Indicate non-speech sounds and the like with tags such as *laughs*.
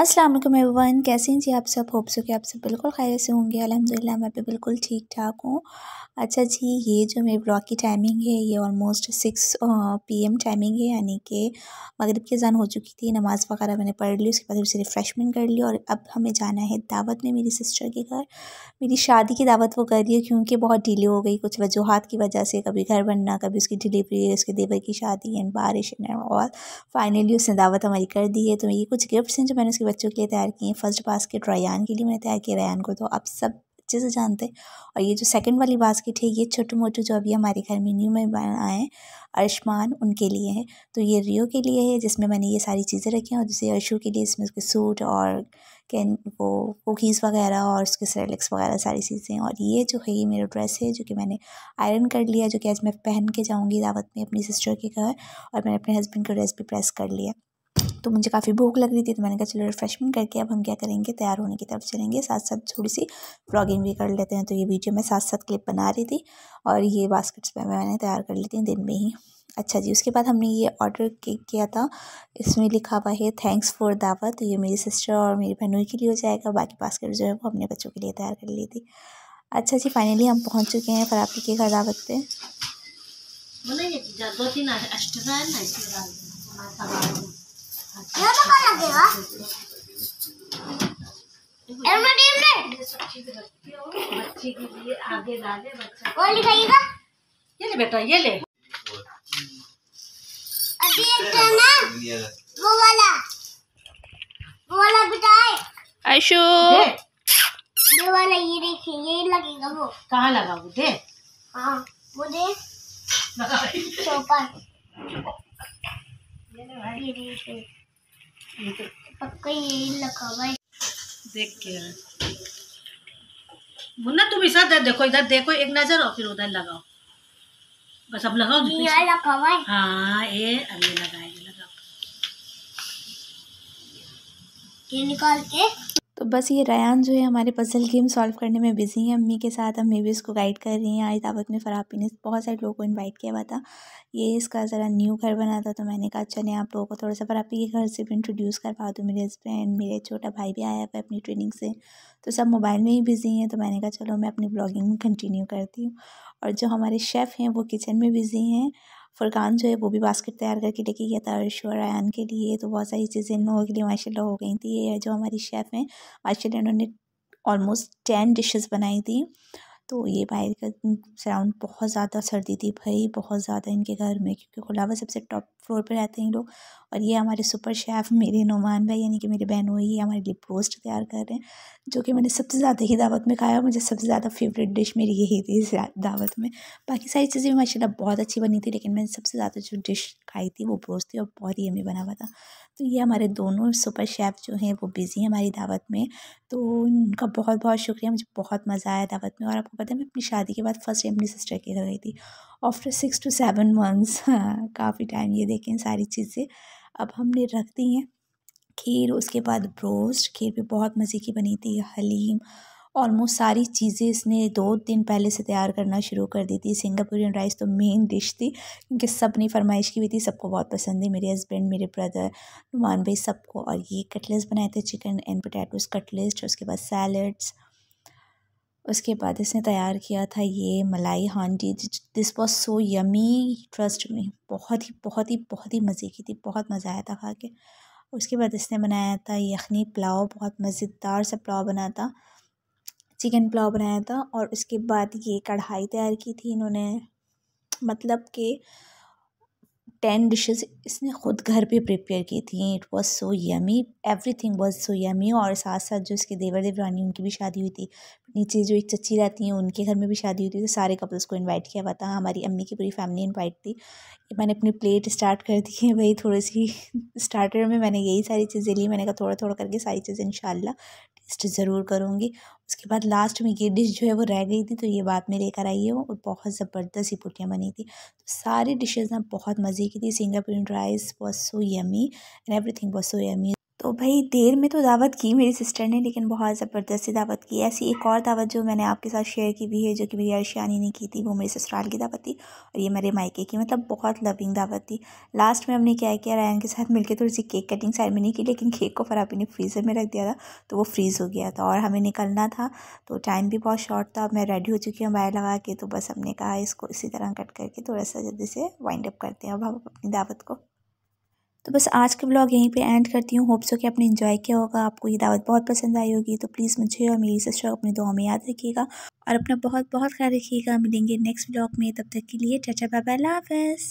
अस्सलाम वालेकुम एवरीवन कैसे हैं जी आप सब होप सो कि आप सब बिल्कुल खैर से होंगे अल्हम्दुलिल्लाह मैं भी बिल्कुल ठीक ठाक हूँ अच्छा जी ये जो मेरे ब्लॉग की टाइमिंग है ये ऑलमोस्ट सिक्स पीएम टाइमिंग है यानी कि मगरब की जान हो चुकी थी नमाज़ वगैरह मैंने पढ़ ली उसके बाद उसे रिफ़्रेशमेंट कर लिया और अब हमें जाना है दावत में मेरी सिस्टर के घर मेरी शादी की दावत वो कर रही है क्योंकि बहुत डिले हो गई कुछ वजूहत की वजह से कभी घर बनना कभी उसकी डिलीवरी उसके देवर की शादी एंड बारिश और फाइनली उसने दावत हमारी कर दी है तो ये कुछ गिफ्ट्स हैं जो मैंने के बच्चों के लिए तैयार किए हैं फर्स्ट बास्केट रैन के लिए मैंने तैयार किया रैन को तो आप सब अच्छे से जानते हैं और ये जो सेकंड वाली बास्केट है ये छोटे मोटू जो अभी हमारे घर में न्यू में आए हैं अरशमान उनके लिए है तो ये रियो के लिए है जिसमें मैंने ये सारी चीज़ें रखी हैं और जैसे अर्शू के लिए इसमें उसके सूट और कैन वो कुकीज़ वगैरह और उसके सरेलिक्स वगैरह सारी चीज़ें और ये जो है ये मेरा ड्रेस है जो कि मैंने आयरन कर लिया जो कि आज मैं पहन के जाऊँगी दावत में अपनी सिस्टर के घर और मैंने अपने हस्बैंड का ड्रेस भी प्रेस कर लिया तो मुझे काफ़ी भूख लग रही थी तो मैंने कहा चलो रिफ्रेशमेंट करके अब हम क्या करेंगे तैयार होने की तरफ चलेंगे साथ साथ थोड़ी सी ब्लॉगिंग भी कर लेते हैं तो ये वीडियो मैं साथ साथ क्लिप बना रही थी और ये बास्केट्स पर मैंने तैयार कर ली थी दिन में ही अच्छा जी उसके बाद हमने ये ऑर्डर किया था इसमें लिखा हुआ है थैंक्स फॉर दावत तो ये मेरी सिस्टर और मेरी बहनों के लिए हो जाएगा बाकी बास्केट जो है वो हमने बच्चों के लिए तैयार कर ली थी अच्छा जी फाइनली हम पहुंच चुके हैं आपकी के घर दावत पे दो तीन आगे डाले बच्चा और लिखाइएगा ये ले ये ले अभी एक तो ना वो वाला वो वाला है आशु ये वाला ये ये वो कहाँ लगा वो दे हाँ वो दे *laughs* चौपाल देख के मुन्ना तुम इधर देखो इधर देखो एक नजर और फिर उधर लगाओ बस अब लगाओ हाँ ये अब ये लगाएगी लगाओ ये निकाल के बस ये रयान जो है हमारे पजल गेम सॉल्व करने में बिज़ी है अम्मी के साथ अम्मी भी इसको गाइड कर रही हैं आज दावत में फ़रापी ने बहुत सारे लोगों को इनवाइट किया हुआ था ये इसका ज़रा न्यू घर बना था तो मैंने कहा चले आप लोगों को थोड़ा सा फ़रापी के घर से भी इंट्रोड्यूस करवा दूँ मेरे हस्बैंड मेरे छोटा भाई भी आया है अपनी ट्रेनिंग से तो सब मोबाइल में ही बिज़ी हैं तो मैंने कहा चलो मैं अपनी ब्लॉगिंग कंटिन्यू करती हूँ और जो हमारे शेफ़ हैं वो किचन में बिज़ी हैं फुरकान जो है वो भी बास्केट तैयार करके लेके गया था अर्श और के लिए तो बहुत सारी चीज़ें इन लोगों के लिए माशाल्लाह हो गई थी ये जो हमारी शेफ़ हैं माशाल्लाह इन्होंने ऑलमोस्ट टेन डिशेस बनाई थी तो ये बाहर का सराउंड बहुत ज़्यादा सर्दी थी भाई बहुत ज़्यादा इनके घर में क्योंकि खुलावा सबसे टॉप फ्लोर पे रहते हैं लोग और ये हमारे सुपर शेफ़ मेरे नुमान भाई यानी कि मेरे बहनों ये हमारे लिए पोस्ट तैयार कर रहे हैं जो कि मैंने सबसे ज़्यादा ही दावत में खाया और मुझे सबसे ज़्यादा फेवरेट डिश मेरी यही थी दावत में बाकी सारी चीज़ें भी माशाला बहुत अच्छी बनी थी लेकिन मैंने सबसे ज़्यादा जो डिश खाई थी वो पोस्ट थी और बहुत ही हमें बना हुआ था तो ये हमारे दोनों सुपर शेफ़ जो हैं वो बिज़ी हैं हमारी दावत में तो उनका बहुत बहुत शुक्रिया मुझे बहुत मज़ा आया दावत में और आपको पता है मैं अपनी शादी के बाद फर्स्ट टाइम अपनी सिस्टर के घर गई थी after six to seven months काफ़ी टाइम ये देखें सारी चीज़ें अब हमने रख दी हैं खीर उसके बाद ब्रोस्ट खीर भी बहुत मज़े की बनी थी हलीम ऑलमोस्ट सारी चीज़ें इसने दो दिन पहले से तैयार करना शुरू कर दी थी सिंगापुरियन राइस तो मेन डिश थी क्योंकि सब ने फरमाइश की हुई थी सबको बहुत पसंद है मेरे हस्बैंड मेरे ब्रदर नुमान भाई सबको और ये कटलेट्स बनाए थे चिकन एंड पोटैटोज कटलेट्स उसके बाद सैलड्स उसके बाद इसने तैयार किया था ये malai handi this was so yummy trust me बहुत ही बहुत ही बहुत ही मज़े की थी बहुत मज़ा आया था खा के उसके बाद इसने बनाया था यखनी पुलाव बहुत मज़ेदार सा पुलाव बना था चिकन पुलाव बनाया था और उसके बाद ये कढ़ाई तैयार की थी इन्होंने मतलब कि टेन डिशेस इसने खुद घर पे प्रिपेयर की थी it was so yummy everything was so yummy और साथ साथ जो इसके देवर देवरानी उनकी भी शादी हुई थी नीचे जो एक चची रहती हैं उनके घर में भी शादी हुई थी तो सारे कपल्स को इनवाइट किया हुआ था हमारी अम्मी की पूरी फैमिली इनवाइट थी मैंने अपनी प्लेट स्टार्ट कर दी है भाई थोड़ी सी स्टार्टर में मैंने यही सारी चीज़ें ली मैंने कहा थोड़ा थोड़ा करके सारी चीज़ें इन टेस्ट ज़रूर करूँगी उसके बाद लास्ट में ये डिश जो है वो रह गई थी तो ये बात में लेकर आई हूँ और बहुत ज़बरदस्त ही पुटियाँ बनी थी तो सारी डिशेज़ ना बहुत मज़े की थी सिंगापुर राइस बहुत सो यमी एंड एवरीथिंग बहुत सो यमी तो भाई देर में तो दावत की मेरी सिस्टर ने लेकिन बहुत ज़बरदस्ती दावत की ऐसी एक और दावत जो मैंने आपके साथ शेयर की भी है जो कि मेरी अर्शियानी ने की थी वो मेरी ससुराल की दावत थी और ये मेरे मायके की मतलब बहुत लविंग दावत थी लास्ट में हमने क्या किया रैन के साथ मिलकर थोड़ी सी केक कटिंग सेरेमनी की लेकिन केक को फराबी ने फ्रीज़र में रख दिया था तो वो फ्रीज़ हो गया था और हमें निकलना था तो टाइम भी बहुत शॉर्ट था मैं रेडी हो चुकी हूँ बाहर लगा के तो बस हमने कहा इसको इसी तरह कट करके थोड़ा सा जल्दी से वाइंड अप करते हैं अब हम अपनी दावत को तो बस आज के ब्लॉग यहीं पे एंड करती हूँ होप्स हो कि आपने इन्जॉय किया होगा आपको ये दावत बहुत पसंद आई होगी तो प्लीज़ मुझे और मेरी सिस्टर को अपनी दुआ में याद रखिएगा और अपना बहुत बहुत ख्याल रखिएगा मिलेंगे नेक्स्ट ब्लॉग में तब तक के लिए चाचा बाबा हाफिज़